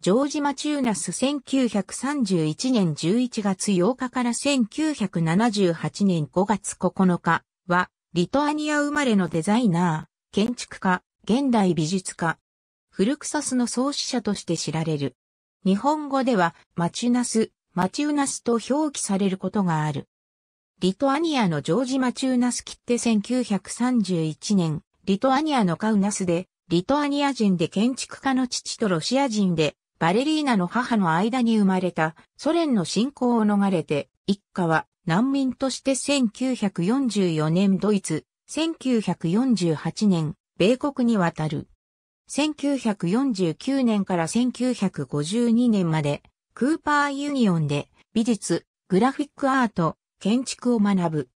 ジョージ・マチューナス1931年11月8日から1978年5月9日は、リトアニア生まれのデザイナー、建築家、現代美術家、フルクサスの創始者として知られる。日本語では、マチュナス、マチューナスと表記されることがある。リトアニアのジョージ・マチューナス切って1931年、リトアニアのカウナスで、リトアニア人で建築家の父とロシア人で、バレリーナの母の間に生まれたソ連の侵攻を逃れて、一家は難民として1944年ドイツ、1948年、米国に渡る。1949年から1952年まで、クーパーユニオンで美術、グラフィックアート、建築を学ぶ。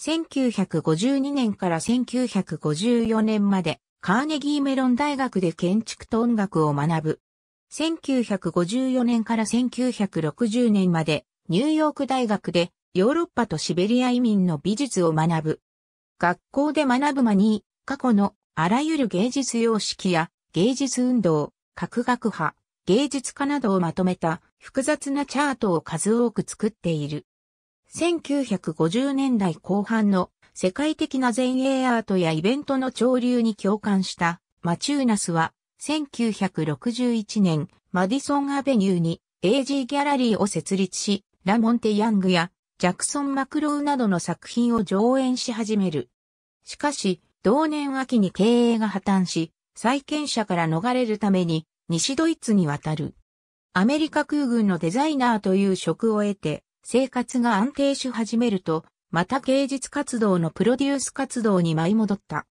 1952年から1954年まで、カーネギーメロン大学で建築と音楽を学ぶ。1954年から1960年までニューヨーク大学でヨーロッパとシベリア移民の美術を学ぶ。学校で学ぶ間に過去のあらゆる芸術様式や芸術運動、核学派、芸術家などをまとめた複雑なチャートを数多く作っている。1950年代後半の世界的な前衛アートやイベントの潮流に共感したマチューナスは1961年、マディソンアベニューに AG ギャラリーを設立し、ラモンテ・ヤングやジャクソン・マクロウなどの作品を上演し始める。しかし、同年秋に経営が破綻し、債権者から逃れるために西ドイツに渡る。アメリカ空軍のデザイナーという職を得て、生活が安定し始めると、また芸術活動のプロデュース活動に舞い戻った。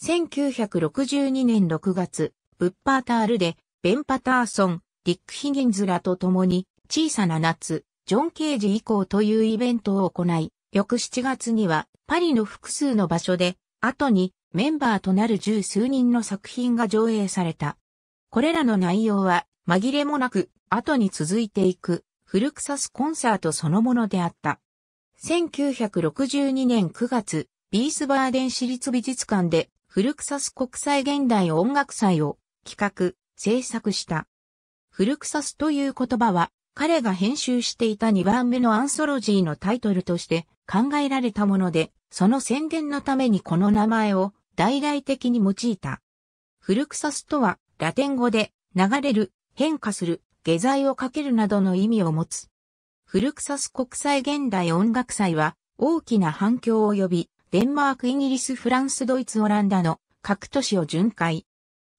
1962年6月、ウッパータールで、ベン・パターソン、ディック・ヒギンズらと共に、小さな夏、ジョン・ケージ以降というイベントを行い、翌7月には、パリの複数の場所で、後に、メンバーとなる十数人の作品が上映された。これらの内容は、紛れもなく、後に続いていく、フルクサスコンサートそのものであった。1962年9月、ビースバーデン市立美術館で、フルクサス国際現代音楽祭を企画、制作した。フルクサスという言葉は、彼が編集していた2番目のアンソロジーのタイトルとして考えられたもので、その宣伝のためにこの名前を大々的に用いた。フルクサスとは、ラテン語で、流れる、変化する、下剤をかけるなどの意味を持つ。フルクサス国際現代音楽祭は、大きな反響を呼び、デンマーク、イギリス、フランス、ドイツ、オランダの各都市を巡回、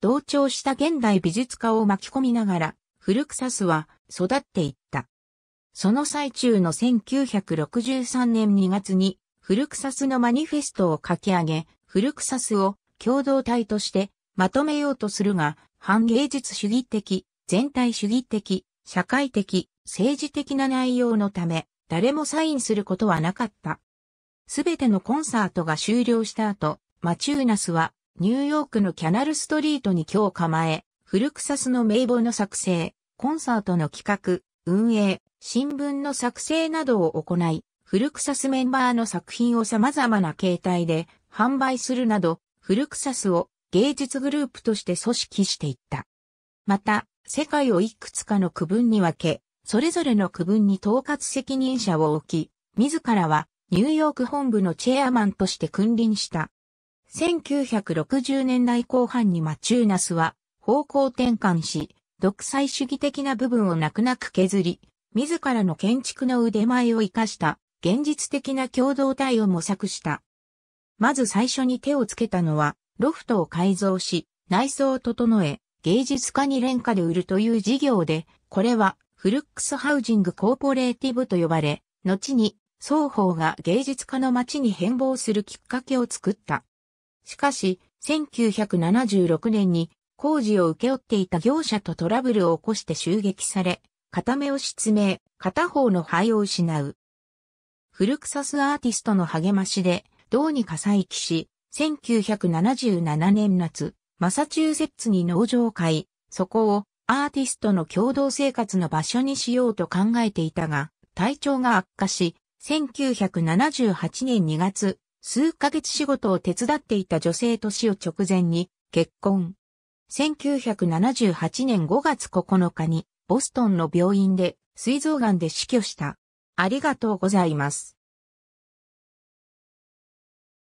同調した現代美術家を巻き込みながら、フルクサスは育っていった。その最中の1963年2月に、フルクサスのマニフェストを書き上げ、フルクサスを共同体としてまとめようとするが、反芸術主義的、全体主義的、社会的、政治的な内容のため、誰もサインすることはなかった。すべてのコンサートが終了した後、マチューナスはニューヨークのキャナルストリートに今日構え、フルクサスの名簿の作成、コンサートの企画、運営、新聞の作成などを行い、フルクサスメンバーの作品を様々な形態で販売するなど、フルクサスを芸術グループとして組織していった。また、世界をいくつかの区分に分け、それぞれの区分に統括責任者を置き、自らはニューヨーク本部のチェアマンとして君臨した。1960年代後半にマチューナスは方向転換し、独裁主義的な部分をなくなく削り、自らの建築の腕前を活かした現実的な共同体を模索した。まず最初に手をつけたのは、ロフトを改造し、内装を整え、芸術家に廉価で売るという事業で、これはフルックスハウジングコーポレーティブと呼ばれ、後に双方が芸術家の街に変貌するきっかけを作った。しかし、1976年に工事を受け負っていた業者とトラブルを起こして襲撃され、片目を失明、片方の肺を失う。フルクサスアーティストの励ましで、どうにか再起し、1977年夏、マサチューセッツに農場を買い、そこをアーティストの共同生活の場所にしようと考えていたが、体調が悪化し、1978年2月、数ヶ月仕事を手伝っていた女性と死を直前に結婚。1978年5月9日にボストンの病院で膵臓癌で死去した。ありがとうございます。